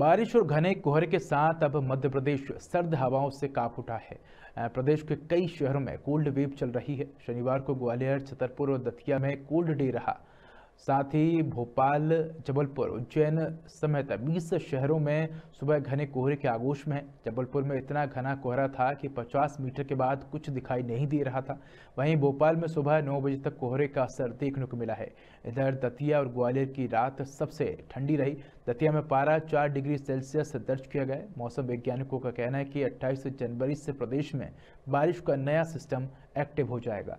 बारिश और घने कोहरे के साथ अब मध्य प्रदेश सर्द हवाओं से काप उठा है प्रदेश के कई शहरों में कोल्ड वेव चल रही है शनिवार को ग्वालियर छतरपुर और दतिया में कोल्ड डे रहा साथ ही भोपाल जबलपुर उज्जैन समेत 20 शहरों में सुबह घने कोहरे के आगोश में जबलपुर में इतना घना कोहरा था कि 50 मीटर के बाद कुछ दिखाई नहीं दे रहा था वहीं भोपाल में सुबह 9 बजे तक कोहरे का असर देखने को मिला है इधर दतिया और ग्वालियर की रात सबसे ठंडी रही दतिया में पारा चार डिग्री सेल्सियस दर्ज किया गया मौसम वैज्ञानिकों का कहना है कि अट्ठाईस जनवरी से प्रदेश में बारिश का नया सिस्टम एक्टिव हो जाएगा